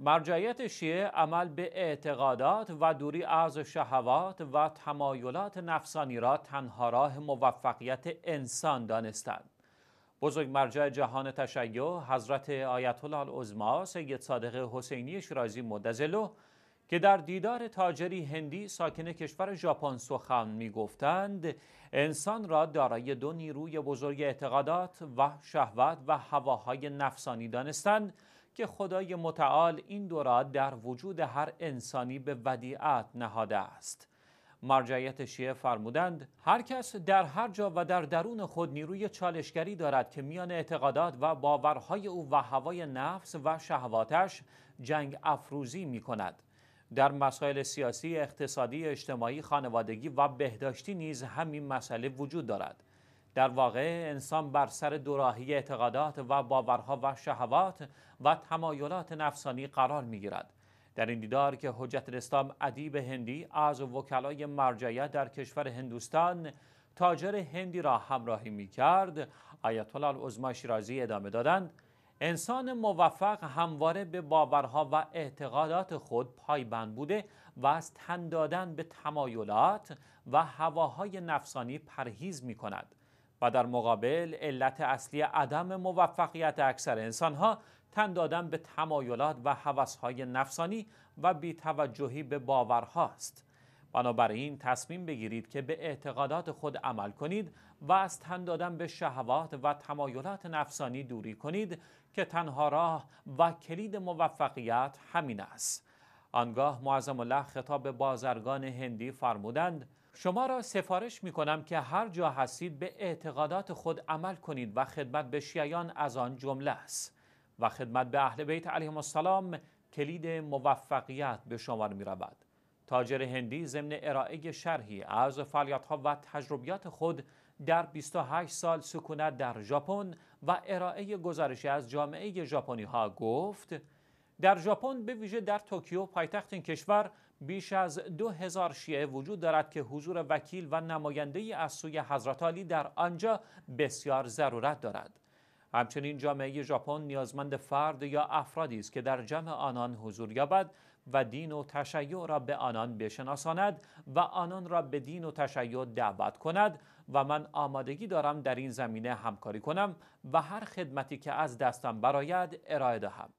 مرجعیت شیعه عمل به اعتقادات و دوری از شهوات و تمایلات نفسانی را تنها راه موفقیت انسان دانستند. بزرگ مرجع جهان تشیع حضرت آیت الله العظما سید صادق حسینی شیرازی مدزلو که در دیدار تاجری هندی ساکن کشور ژاپن سخن گفتند انسان را دارای دو نیروی بزرگ اعتقادات و شهوت و هواهای نفسانی دانستند که خدای متعال این دو را در وجود هر انسانی به ودیعت نهاده است مرجعیت شیعه فرمودند هر کس در هر جا و در درون خود نیروی چالشگری دارد که میان اعتقادات و باورهای او و هوای نفس و شهواتش جنگ افروزی می کند در مسائل سیاسی، اقتصادی، اجتماعی، خانوادگی و بهداشتی نیز همین مسئله وجود دارد در واقع انسان بر سر دوراهی اعتقادات و باورها و شهوات و تمایلات نفسانی قرار می گیرد. در این دیدار که حجت الاسلام ادیب هندی از وکلای مرجعیت در کشور هندوستان تاجر هندی را همراهی می کرد آیت الله شیرازی ادامه دادند انسان موفق همواره به باورها و اعتقادات خود پایبند بوده و از تن دادن به تمایلات و هواهای نفسانی پرهیز می کند و در مقابل علت اصلی عدم موفقیت اکثر انسانها تن دادن به تمایلات و حوثهای نفسانی و بیتوجهی به باورهاست. بنابراین تصمیم بگیرید که به اعتقادات خود عمل کنید و از تن دادن به شهوات و تمایلات نفسانی دوری کنید که تنها راه و کلید موفقیت همین است. آنگاه معظم الله خطاب بازرگان هندی فرمودند شما را سفارش می کنم که هر جا هستید به اعتقادات خود عمل کنید و خدمت به شیعیان از آن جمله است و خدمت به اهل بیت علیهم السلام کلید موفقیت به شمار می رود. تاجر هندی ضمن ارائه شرحی از ها و تجربیات خود در 28 سال سکونت در ژاپن و ارائه گزارشی از جامعه ها گفت در ژاپن به ویژه در توکیو پایتخت این کشور بیش از دو هزار شیعه وجود دارد که حضور وکیل و نماینده از سوی حضرت علی در آنجا بسیار ضرورت دارد همچنین جامعه ژاپن نیازمند فرد یا افرادی است که در جمع آنان حضور یابد و دین و تشیع را به آنان بشناساند و آنان را به دین و تشیع دعوت کند و من آمادگی دارم در این زمینه همکاری کنم و هر خدمتی که از دستم براید ارائه دهم